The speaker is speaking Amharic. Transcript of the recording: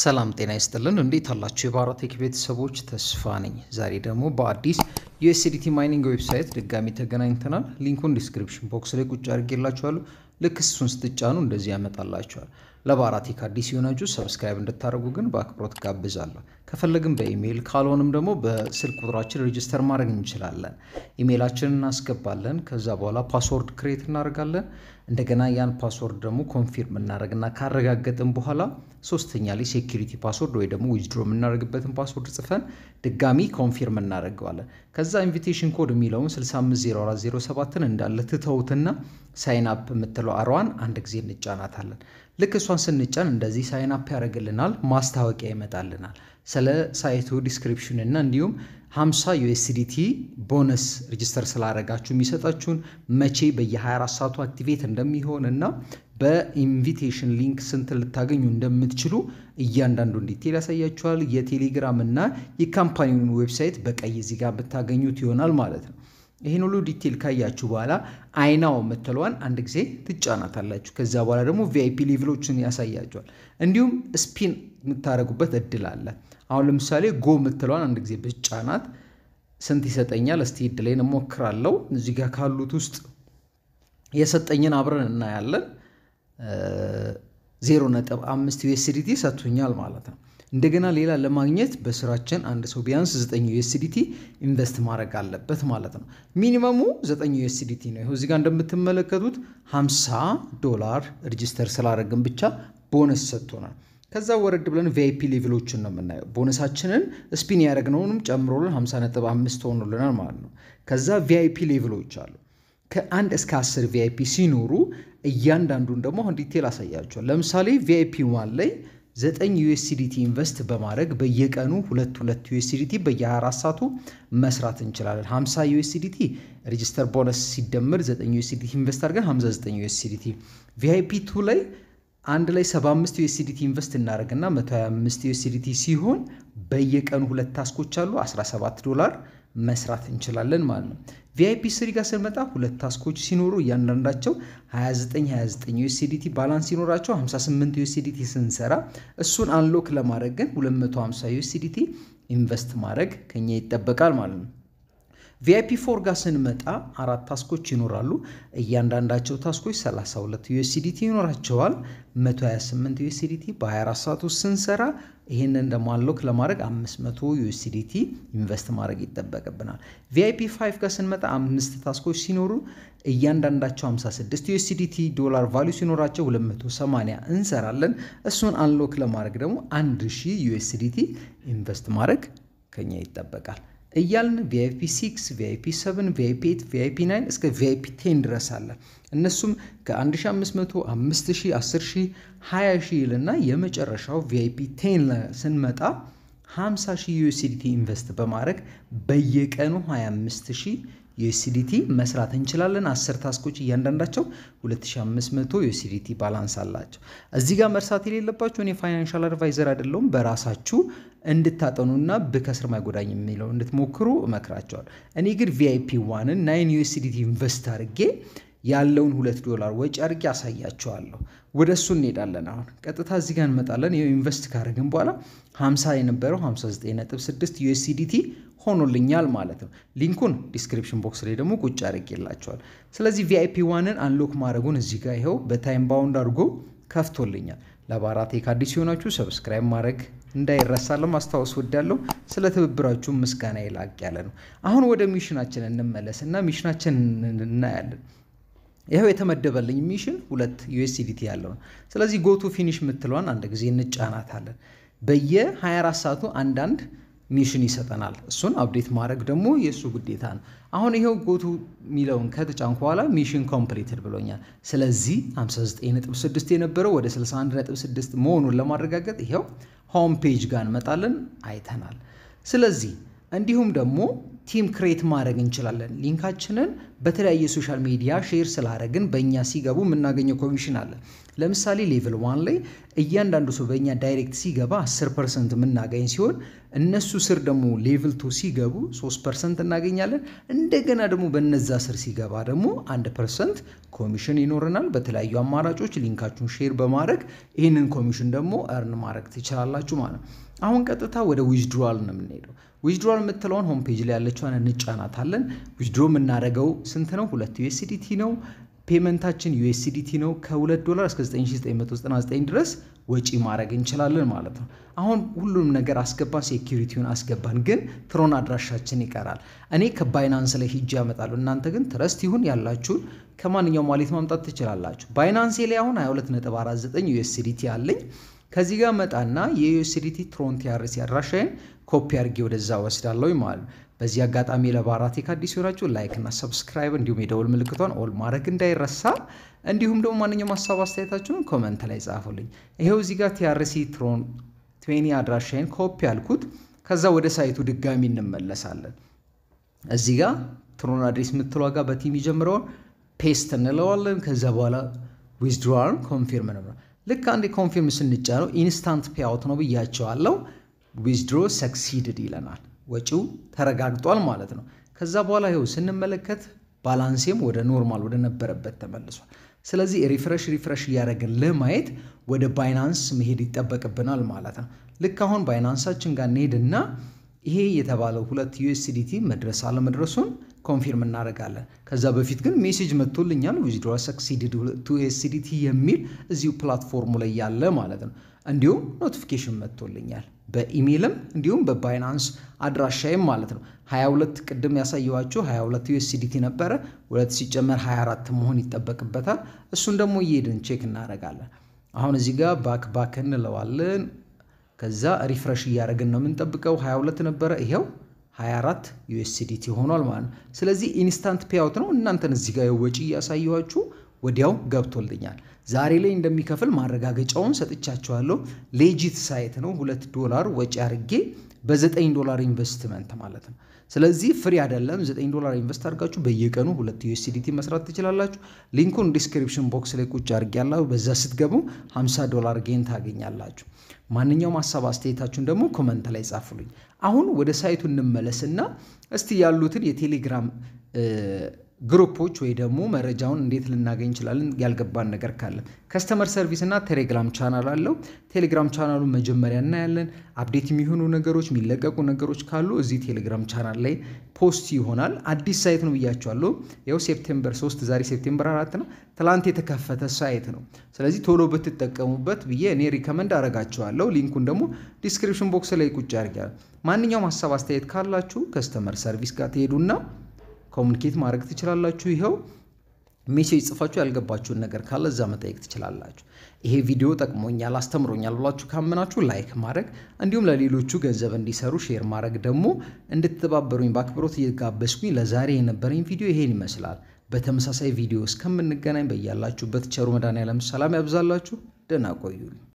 ሰላም ጤና ይስጥልን። እንዴት አላችሁ? የባሮቴክ ቤተሰቦች ተስፋ ነኝ። ዛሬ ደግሞ በአዲስ የዩኤስዲቲ ማይኒንግ ዌብሳይት ድጋሚ ተገናኝተናል። ሊንኩን ዲስክሪፕሽን ቦክስ ላይ ቁጭ አድርጌላችኋለሁ። ልክ እሱን ስትጫኑ እንደዚህ ያመጣላችኋል። ለባራቴክ አዲስ የሆናችሁ ሰብስክራይብ እንድታደርጉ ግን በአክብሮት ጋብዛለሁ። ከፈለግን በኢሜይል ካልሆንም ደግሞ በስልክ ቁጥራችን ሬጅስተር ማድረግ እንችላለን። ኢሜይላችንን እናስገባለን። ከዛ በኋላ ፓስወርድ ክሬት እናደርጋለን። እንደገና ያን ፓስወርድ ደግሞ ኮንፊርም እናደረግና ካረጋገጥን በኋላ ሶስተኛ ላይ ሴኪሪቲ ፓስወርድ ወይ ደግሞ ዊዝድሮ የምናደርግበትን ፓስወርድ ጽፈን ድጋሚ ኮንፊርም እናደርገዋለን። ከዛ ኢንቪቴሽን ኮድ የሚለውን 650407ን እንዳለ ትተውትና ሳይን አፕ የምትለው አርዋን አንድ ጊዜ እንጫናታለን። ልክ እሷን ስንጫን እንደዚህ ሳይን አፕ ያደርግልናል፣ ማስታወቂያ ይመጣልናል ስለ ሳይቱ ዲስክሪፕሽን እና እንዲሁም 50 ዩኤስዲቲ ቦነስ ሬጅስተር ስላደረጋችሁ የሚሰጣችሁን መቼ በየ24 ሰዓቱ አክቲቬት እንደሚሆን እና በኢንቪቴሽን ሊንክ ስንት ልታገኙ እንደምትችሉ እያንዳንዱ ዲቴል ያሳያችኋል። የቴሌግራም እና የካምፓኒውን ዌብሳይት በቀይ ዚጋ ብታገኙት ይሆናል ማለት ነው። ይህን ሁሉ ዲቴል ካያችሁ በኋላ አይናው የምትለዋን አንድ ጊዜ ትጫናታላችሁ። ከዛ በኋላ ደግሞ ቪአይፒ ሌቭሎችን ያሳያቸዋል። እንዲሁም ስፒን የምታደረጉበት እድል አለ። አሁን ለምሳሌ ጎ የምትለዋን አንድ ጊዜ ብጫናት ስንት ይሰጠኛል? እስቲ እድል ላይ እሞክራለሁ። እዚህ ጋር ካሉት ውስጥ የሰጠኝን አብረን እናያለን። 0.5 ዩኤስዲቲ ሰጥቶኛል ማለት ነው። እንደገና ሌላ ለማግኘት በስራችን አንድ ሰው ቢያንስ 9 ዩኤስዲቲ ኢንቨስት ማድረግ አለበት ማለት ነው። ሚኒመሙ 9 ዩኤስዲቲ ነው። ይኸው እዚህ ጋር እንደምትመለከቱት 50 ዶላር ሬጅስተር ስላደረግን ብቻ ቦነስ ሰጥቶናል። ከዛ ወረድ ብለን ቪአይፒ ሌቭሎችን ነው የምናየው። ቦነሳችንን ስፒን ያደረግነውንም ጨምሮልን 50.5 ሆኖልናል ማለት ነው። ከዛ ቪአይፒ ሌቭሎች አሉ። ከአንድ እስከ 10 ቪአይፒ ሲኖሩ እያንዳንዱን ደግሞ አሁን ዲቴል አሳያቸዋል። ለምሳሌ ቪአይፒ ዋን ላይ ዘጠኝ ዩኤስዲቲ ኢንቨስት በማድረግ በየቀኑ ሁለት ሁለት ዩኤስዲቲ በየ24 ሰዓቱ መስራት እንችላለን። 50 ዩኤስዲቲ ሬጅስተር ቦነስ ሲደምር 9 ዩኤስዲቲ ኢንቨስት አድርገን 59 ዩኤስዲቲ ቪአይፒ ቱ ላይ አንድ ላይ 75 ዩኤስዲቲ ኢንቨስት እናደርግና 125 ዩኤስዲቲ ሲሆን በየቀኑ ሁለት ታስኮች አሉ 17 ዶላር መስራት እንችላለን ማለት ነው። ቪአይፒ ስሪ ጋር ስንመጣ ሁለት ታስኮች ሲኖሩ እያንዳንዳቸው 29 29 ዩኤስዲቲ ባላንስ ሲኖራቸው 58 ዩኤስዲቲ ስንሰራ እሱን አንሎክ ለማድረግ ግን 250 ዩኤስዲቲ ኢንቨስት ማድረግ ከኛ ይጠበቃል ማለት ነው። ቪአይፒ ፎር ጋር ስንመጣ አራት ታስኮች ይኖራሉ። እያንዳንዳቸው ታስኮች 32 ዩኤስዲቲ ይኖራቸዋል። 128 ዩኤስዲቲ በ24 ሰዓት ውስጥ ስንሰራ ይህንን ደግሞ አንሎክ ለማድረግ 500 ዩኤስዲቲ ኢንቨስት ማድረግ ይጠበቅብናል። ቪአይፒ 5 ጋር ስንመጣ አምስት ታስኮች ሲኖሩ እያንዳንዳቸው 56 ዩኤስዲቲ ዶላር ቫሊዩ ሲኖራቸው 280 እንሰራለን። እሱን አንሎክ ለማድረግ ደግሞ 1000 ዩኤስዲቲ ኢንቨስት ማድረግ ከኛ ይጠበቃል። እያልን ቪአይፒ 6 ቪአይፒ 7 ቪአይፒ 8 ቪአይፒ 9 እስከ ቪአይፒ 10 ድረስ አለ። እነሱም ከ1500 5000 10000 20000 ይልና የመጨረሻው ቪአይፒ 10 ስንመጣ 50000 ዩኤስዲቲ ኢንቨስት በማድረግ በየቀኑ 25000 ዩኤስዲቲ መስራት እንችላለን። አስር ታስኮች እያንዳንዳቸው 2500 ዩኤስዲቲ ባላንስ አላቸው። እዚህ ጋር መርሳት የሌለባችሁ እኔ ፋይናንሻል አድቫይዘር አይደለውም በራሳችሁ እንድታጠኑና ብከስር ማይጎዳኝ የሚለው እንድትሞክሩ እመክራቸዋል። እኔ ግን ቪአይፒ ዋንን ናይን ዩኤስዲቲ ኢንቨስት አድርጌ ያለውን ሁለት ዶላር ወጪ አድርጌ አሳያቸዋለሁ። ወደ እሱ እንሄዳለን። አሁን ቀጥታ እዚህ ጋር እንመጣለን። ኢንቨስት ካደረግን በኋላ 50 የነበረው 59.6 ዩኤስዲቲ ሆኖልኛል ማለት ነው። ሊንኩን ዲስክሪፕሽን ቦክስ ላይ ደግሞ ቁጭ አድርጌላቸዋል። ስለዚህ ቪአይፒ ዋንን አንሎክ ማድረጉን እዚህ ጋር ይኸው በታይም ባውንድ አድርጎ ከፍቶልኛል። ለአባራቴ ከአዲስ ሲሆናችሁ ሰብስክራይብ ማድረግ እንዳይረሳ ለማስታወስ ወዳለሁ። ስለ ትብብራችሁ ምስጋና ይላቅ ያለ ነው። አሁን ወደ ሚሽናችን እንመለስ እና ሚሽናችን እናያለን። ይኸው የተመደበልኝ ሚሽን ሁለት ዩኤስዲቲ ያለው ነው። ስለዚህ ጎቱ ፊኒሽ የምትለዋን አንድ ጊዜ እንጫናታለን። በየ 24 ሰዓቱ አንዳንድ ሚሽን ይሰጠናል። እሱን አብዴት ማድረግ ደግሞ የእሱ ግዴታ ነው። አሁን ይሄው ጎቱ የሚለውን ከተጫንኩ በኋላ ሚሽን ኮምፕሊትድ ብሎኛል። ስለዚህ 596 የነበረው ወደ 616 መሆኑን ለማረጋገጥ ይሄው ሆም ፔጅ ጋር እንመጣለን፣ አይተናል። ስለዚህ እንዲሁም ደግሞ ቲም ክሬት ማድረግ እንችላለን። ሊንካችንን በተለያየ ሶሻል ሚዲያ ሼር ስላደረግን በእኛ ሲገቡ የምናገኘው ኮሚሽን አለ። ለምሳሌ ሌቭል ዋን ላይ እያንዳንዱ ሰው በእኛ ዳይሬክት ሲገባ 10 ፐርሰንት የምናገኝ ሲሆን እነሱ ስር ደግሞ ሌቭል ቱ ሲገቡ 3 ፐርሰንት እናገኛለን። እንደገና ደግሞ በነዛ ስር ሲገባ ደግሞ 1 ፐርሰንት ኮሚሽን ይኖረናል። በተለያዩ አማራጮች ሊንካችሁን ሼር በማድረግ ይህንን ኮሚሽን ደግሞ እርን ማድረግ ትችላላችሁ ማለት ነው። አሁን ቀጥታ ወደ ዊዝድሮዋል ነው የምንሄደው። ዊዝድሮዋል የምትለውን ሆም ፔጅ ላይ ያለችዋን እንጫናታለን። ዊዝድሮ የምናደርገው ስንት ነው? ሁለት ዩኤስዲቲ ነው። ፔመንታችን ዩኤስዲቲ ነው። ከ2 ዶላር እስከ 9999 ድረስ ወጪ ማድረግ እንችላለን ማለት ነው። አሁን ሁሉንም ነገር አስገባን፣ ሴኪሪቲውን አስገባን፣ ግን ትሮን አድራሻችን ይቀራል። እኔ ከባይናንስ ላይ ሂጅ ያመጣሉ። እናንተ ግን ትረስት ይሁን ያላችሁን ከማንኛውም ዋሌት ማምጣት ትችላላችሁ። ባይናንሴ ላይ አሁን 2249 ዩኤስዲቲ አለኝ። ከዚህ ጋር መጣና የዩኤስዲቲ ትሮንት ያርሲ አድራሻዬን ኮፒ አድርጌ ወደዛ ወስዳለሁ ይማል። በዚህ አጋጣሚ ለባራቴ አዲስ የሆናችሁ ላይክ እና ሰብስክራይብ እንዲሁም የደውል ምልክቷን ኦል ማድረግ እንዳይረሳ፣ እንዲሁም ደግሞ ማንኛውም ሀሳብ አስተያየታችሁን ኮመንት ላይ ጻፉልኝ። ይሄው እዚህ ጋር ቲአርሲ ትሮን ትዌኒ አድራሻዬን ኮፒ አልኩት። ከዛ ወደ ሳይቱ ድጋሚ እንመለሳለን። እዚህ ጋር ትሮን አድሬስ የምትሏ ጋር በቲም ይጀምረውን ፔስት እንለዋለን። ከዛ በኋላ ዊዝድሮዋርን ኮንፊርም ነው ልክ አንድ ኮንፊርም ስንጫነው ኢንስታንት ፔአውት ነው ብያቸዋለው። ዊዝድሮ ሰክሲድድ ይለናል። ወጪው ተረጋግጧል ማለት ነው። ከዛ በኋላ ይኸው ስንመለከት ባላንሴም ወደ ኖርማል ወደ ነበረበት ተመልሷል። ስለዚህ ሪፍረሽ ሪፍረሽ እያደረግን ለማየት ወደ ባይናንስ መሄድ ይጠበቅብናል ማለት ነው። ልክ አሁን ባይናንሳችን ጋር እንሄድና ይሄ የተባለው ሁለት ዩኤስዲቲ መድረስ አለመድረሱን ኮንፊርም እናደርጋለን። ከዛ በፊት ግን ሜሴጅ መጥቶልኛል ዊዝድሮ ሰክሲድድ ቱ ዩኤስዲቲ የሚል እዚሁ ፕላትፎርሙ ላይ ያለ ማለት ነው። እንዲሁም ኖቲፊኬሽን መጥቶልኛል በኢሜይልም እንዲሁም በባይናንስ አድራሻይም ማለት ነው። 22 ቅድም ያሳየዋቸው 22 ዩኤስዲቲ ነበረ። ሁለት ሲጨመር 24 መሆን ይጠበቅበታል። እሱን ደግሞ እየሄድን ቼክ እናደርጋለን። አሁን እዚህ ጋር ባክ ባክ እንለዋለን። ከዛ ሪፍረሽ እያደረግን ነው የምንጠብቀው። 22 ነበረ፣ ይሄው 24 ዩኤስዲቲ ሆኗል ማለት ነው። ስለዚህ ኢንስታንት ፔአውት ነው። እናንተን እዚህ ጋር ወጪ እያሳየኋችሁ ወዲያው ገብቶልኛል። ዛሬ ላይ እንደሚከፍል ማረጋገጫውን ሰጥቻችኋለሁ። ሌጂት ሳይት ነው። ሁለት ዶላር ወጪ አርጌ በ9 ዶላር ኢንቨስትመንት ማለት ነው። ስለዚህ ፍሪ አይደለም። 9 ዶላር ኢንቨስት አድርጋችሁ በየቀኑ ሁለት ዩኤስዲቲ መስራት ትችላላችሁ። ሊንኩን ዲስክሪፕሽን ቦክስ ላይ ቁጭ አድርጌያለሁ። በዛ ስትገቡ 50 ዶላር ጌን ታገኛላችሁ። ማንኛውም ሀሳብ አስተያየታችሁን ደግሞ ኮመንት ላይ ጻፉልኝ። አሁን ወደ ሳይቱ እንመለስና እስቲ ያሉትን የቴሌግራም ግሩፖች ወይ ደግሞ መረጃውን እንዴት ልናገኝ እንችላለን ያልገባን ነገር ካለ ከስተመር ሰርቪስ እና ቴሌግራም ቻናል አለው። ቴሌግራም ቻናሉ መጀመሪያ እናያለን። አፕዴት የሚሆኑ ነገሮች፣ የሚለቀቁ ነገሮች ካሉ እዚህ ቴሌግራም ቻናል ላይ ፖስት ይሆናል። አዲስ ሳይት ነው ብያቸዋለሁ። ያው ሴፕቴምበር 3 ዛሬ ሴፕቴምበር 4 ነው። ትላንት የተከፈተ ሳይት ነው። ስለዚህ ቶሎ ብትጠቀሙበት ብዬ እኔ ሪከመንድ አረጋቸዋለሁ። ሊንኩን ደግሞ ዲስክሪፕሽን ቦክስ ላይ ቁጭ ያርጋል። ማንኛውም ሀሳብ አስተያየት ካላችሁ ከስተመር ሰርቪስ ጋር ትሄዱና ኮሚኒኬት ማድረግ ትችላላችሁ። ይኸው ሜሴጅ ጽፋችሁ ያልገባችሁን ነገር ካለ እዛ መጠየቅ ትችላላችሁ። ይሄ ቪዲዮ ጠቅሞኛል፣ አስተምሮኛል ብላችሁ ካመናችሁ ላይክ ማድረግ እንዲሁም ለሌሎቹ ገንዘብ እንዲሰሩ ሼር ማድረግ ደግሞ እንድትተባበሩኝ በአክብሮት እየጋበዝኩኝ ለዛሬ የነበረኝ ቪዲዮ ይሄን ይመስላል። በተመሳሳይ ቪዲዮ እስከምንገናኝ በያላችሁበት ቸሩ መድኃኔዓለም ሰላም ያብዛላችሁ። ደህና ቆዩልኝ።